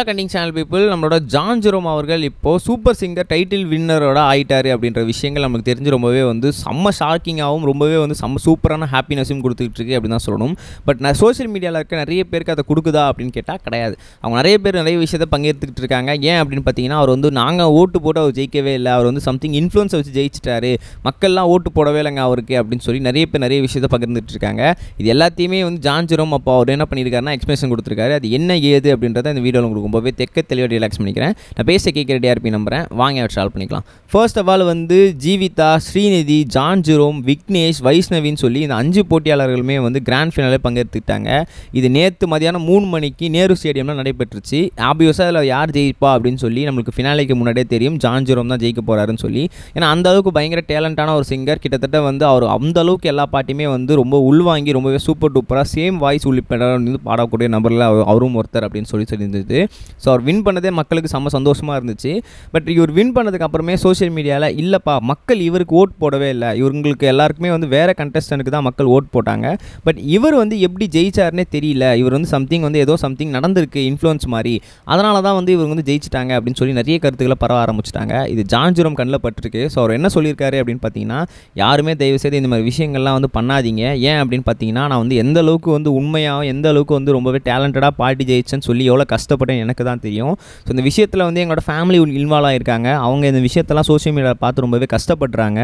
WhatsApp கண்டிங் channel people நம்மளோட John Jerome அவர்கள் இப்போது சூப்பர் சிங்கர் டைட்டில் வின்னரோட ஆயிட்டார் அப்படின்ற விஷயங்கள் நமக்கு தெரிஞ்சு ரொம்பவே வந்து செம்ம ஷாக்கிங்காகவும் ரொம்பவே வந்து செம்ம சூப்பரான ஹாப்பினஸும் கொடுத்துட்டு இருக்கு அப்படின்னு தான் சொல்லணும் பட் நான் சோஷியல் மீடியாவில் இருக்க நிறைய பேருக்கு அதை கொடுக்குதா அப்படின்னு கேட்டால் கிடையாது அவங்க நிறைய பேர் நிறைய விஷயத்த பங்கேற்றுக்கிட்டு இருக்காங்க ஏன் அப்படின்னு பார்த்தீங்கன்னா அவர் வந்து நாங்கள் ஓட்டு போட்டு அவர் ஜெயிக்கவே இல்லை அவர் வந்து சம்திங் இன்ஃப்ளூன்ஸை வச்சு ஜெயிச்சிட்டாரு மக்கள்லாம் ஓட்டு போடவே இல்லைங்க அவருக்கு அப்படின்னு சொல்லி நிறைய பேர் நிறைய விஷயத்த பகிர்ந்துட்டு இருக்காங்க இது எல்லாத்தையுமே வந்து ஜான் ஜெரோம் அப்போ அவர் என்ன பண்ணியிருக்காருன்னா எக்ஸ்பிளேஷன் கொடுத்துருக்காரு அது என்ன ஏது அப்படின்றத இந்த வீடியோவில் உங்களுக்கு ரொம்பவே தெக்க தெளிவாக ரிலாக்ஸ் பண்ணிக்கிறேன் நான் பேச கேட்குற டிஆர்பி நம்புறேன் வாங்க அவர் சால்வ் பண்ணிக்கலாம் ஃபர்ஸ்ட் ஆஃப் ஆல் வந்து ஜீவிதா ஸ்ரீநிதி ஜான் ஜெரோம் விக்னேஷ் வைஷ்ணவின்னு சொல்லி இந்த அஞ்சு போட்டியாளர்களுமே வந்து கிராண்ட் ஃபினாலே பங்கெடுத்துக்கிட்டாங்க இது நேற்று மதியானம் மூணு மணிக்கு நேரு ஸ்டேடியமில் நடைபெற்றுச்சு ஆப்வியஸாக அதில் யார் ஜெயிப்பா அப்படின்னு சொல்லி நம்மளுக்கு ஃபினாலிக்கு முன்னாடியே தெரியும் ஜான் ஜெரோம் தான் ஜெயிக்க போகிறாருன்னு சொல்லி ஏன்னா அந்த அளவுக்கு பயங்கர டேலண்டான ஒரு சிங்கர் கிட்டத்தட்ட வந்து அவர் அந்த அளவுக்கு எல்லா பாட்டியுமே வந்து ரொம்ப உள்வாங்கி ரொம்பவே சூப்பர் டூப்பராக சேம் வாய்ஸ் உள்பட வந்து பாடக்கூடிய நபரில் அவரும் ஒருத்தர் அப்படின்னு சொல்லி சொல்லியிருந்தது ஸோ அவர் வின் பண்ணதே மக்களுக்கு செம்ம சந்தோஷமாக இருந்துச்சு பட் இவர் வின் பண்ணதுக்கு அப்புறமே சோஷியல் மீடியாவில் இல்லைப்பா மக்கள் இவருக்கு ஓட் போடவே இல்லை இவங்களுக்கு எல்லாருக்குமே வந்து வேறு கண்டஸ்டனுக்கு தான் மக்கள் ஓட் போட்டாங்க பட் இவர் வந்து எப்படி ஜெயிச்சாருனே தெரியல இவர் வந்து சம்திங் வந்து ஏதோ சம்திங் நடந்திருக்கு இன்ஃப்ளூயன்ஸ் மாதிரி அதனால தான் வந்து இவர் வந்து ஜெயிச்சிட்டாங்க அப்படின்னு சொல்லி நிறைய கருத்துக்களை பரவ ஆரம்பிச்சிட்டாங்க இது ஜான்ஜுரம் கண்ணில் பட்டிருக்கு ஸோ அவர் என்ன சொல்லியிருக்காரு அப்படின்னு பார்த்தீங்கன்னா யாருமே தயவு செய்து இந்த மாதிரி விஷயங்கள்லாம் வந்து பண்ணாதீங்க ஏன் அப்படின்னு பார்த்தீங்கன்னா நான் வந்து எந்த அளவுக்கு வந்து உண்மையாகவும் எந்த அளவுக்கு வந்து ரொம்பவே டேலண்டடாக பாட்டி ஜெயிச்சேன்னு சொல்லி எவ்வளோ கஷ்டப்பட்டேன் எனக்கு தான் தெரியும் ஸோ இந்த விஷயத்தில் வந்து எங்களோட ஃபேமிலி இன்வால்வ் ஆகிருக்காங்க அவங்க இந்த விஷயத்தெல்லாம் சோஷியல் மீடியாவில் பார்த்து ரொம்பவே கஷ்டப்படுறாங்க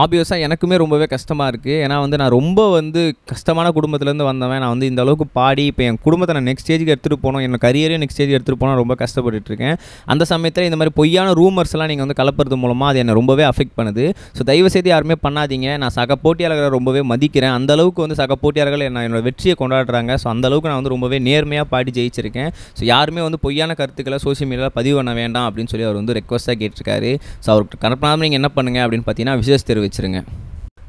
ஆப்வியஸாக எனக்குமே ரொம்பவே கஷ்டமாக இருக்குது ஏன்னா வந்து நான் ரொம்ப வந்து கஷ்டமான குடும்பத்துலேருந்து வந்தவன் நான் வந்து இந்த அளவுக்கு பாடி இப்போ என் குடும்பத்தை நான் நெக்ஸ்ட் ஸ்டேஜுக்கு எடுத்துகிட்டு போனோம் என்னோட கரியரே நெக்ஸ்ட் ஸ்டேஜ் எடுத்துகிட்டு போனால் ரொம்ப கஷ்டப்பட்டுருக்கேன் அந்த சமயத்தில் இந்த மாதிரி பொய்யான ரூமர்ஸ்லாம் நீங்கள் வந்து கலப்புறது மூலமாக அது என்னை ரொம்பவே அஃபெக்ட் பண்ணுது ஸோ தயவு செய்து யாருமே பண்ணாதீங்க நான் சக போட்டியாளர்களை ரொம்பவே மதிக்கிறேன் அந்தளவுக்கு வந்து சக போட்டியாளர்கள் என்ன என்னோட வெற்றியை கொண்டாடுறாங்க ஸோ அந்தளவுக்கு அளவுக்கு நான் வந்து ரொம்பவே நேர்மையாக பாடி ஜெயிச்சிருக்கேன் ஸோ யாருமே வந்து பொய்யான கருத்துக்களை சோசியல் மீடியாவில் பதிவு பண்ண வேண்டாம் அப்படின்னு சொல்லி அவர் வந்து ரெக்வஸ்ட்டாக கேட்டிருக்காரு ஸோ அவருக்கு கன்ஃபார்ம் நீங்கள் என்ன பண்ணுங்கள் அப்படின்னு பார்த்தீங்கன்னா விசேஷ் வச்சுருங்க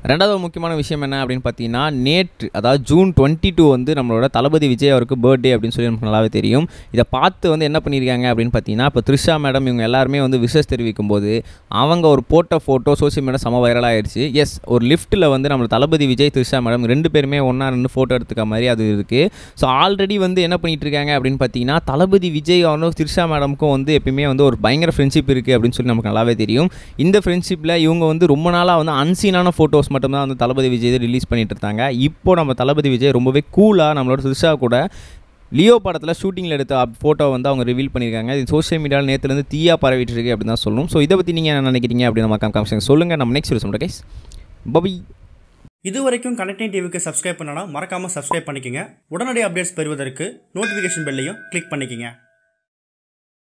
ரெண்டாவது முக்கியமான விஷயம் என்ன அப்படின்னு பார்த்தீங்கன்னா நேற்று அதாவது ஜூன் டுவெண்ட்டி டூ வந்து நம்மளோட தளபதி விஜய் அவருக்கு பர்த்டே அப்படின்னு சொல்லி நமக்கு நல்லாவே தெரியும் இதை பார்த்து வந்து என்ன பண்ணியிருக்காங்க அப்படின்னு பார்த்தீங்கன்னா இப்போ த்ரிஷா மேடம் இவங்க எல்லாருமே வந்து விஷஸ் தெரிவிக்கும் போது அவங்க ஒரு போட்ட ஃபோட்டோ சோசியல் மீடியா செம வைரலாக ஆயிடுச்சு எஸ் ஒரு லிஃப்ட்டில் வந்து நம்ம தளபதி விஜய் த்ரிஷா மேடம் ரெண்டு பேருமே ஒன்றா நின்று ஃபோட்டோ எடுத்துக்க மாதிரி அது இருக்குது ஸோ ஆல்ரெடி வந்து என்ன பண்ணிகிட்டு இருக்காங்க அப்படின்னு பார்த்தீங்கன்னா தளபதி விஜய் அவனும் த்ரிஷா மேடமுக்கும் வந்து எப்பயுமே வந்து ஒரு பயங்கர ஃப்ரெண்ட்ஷிப் இருக்குது அப்படின்னு சொல்லி நமக்கு நல்லாவே தெரியும் இந்த ஃப்ரெண்ட்ஷிப்பில் இவங்க வந்து ரொம்ப நாளாக வந்து அன்சீனான ஃபோட்டோஸ் மட்டும்தான் வந்து தளபதி விஜய் ரிலீஸ் பண்ணிட்டு இருந்தாங்க இப்போ நம்ம தளபதி விஜய் ரொம்பவே கூலாக நம்மளோட த்ரிஷா கூட லியோ படத்தில் ஷூட்டிங்கில் எடுத்த ஃபோட்டோ வந்து அவங்க ரிவீல் பண்ணியிருக்காங்க இது சோஷியல் மீடியாவில் நேற்றுலேருந்து தீயாக பரவிட்டு இருக்கு அப்படின்னு தான் சொல்லணும் ஸோ இதை பற்றி நீங்கள் என்ன நினைக்கிறீங்க அப்படின்னு நம்ம சொல்லுங்கள் நம்ம நெக்ஸ்ட் சொல்கிறோம் கைஸ் பபி இது வரைக்கும் கனெக்டிங் டிவிக்கு சப்ஸ்கிரைப் பண்ணனா மறக்காமல் சப்ஸ்கிரைப் பண்ணிக்கோங்க உடனடி அப்டேட்ஸ் பெறுவதற்கு நோட்டிஃபிகேஷன் பெல்லையும் கிளிக் பண்ணிக்கோங்க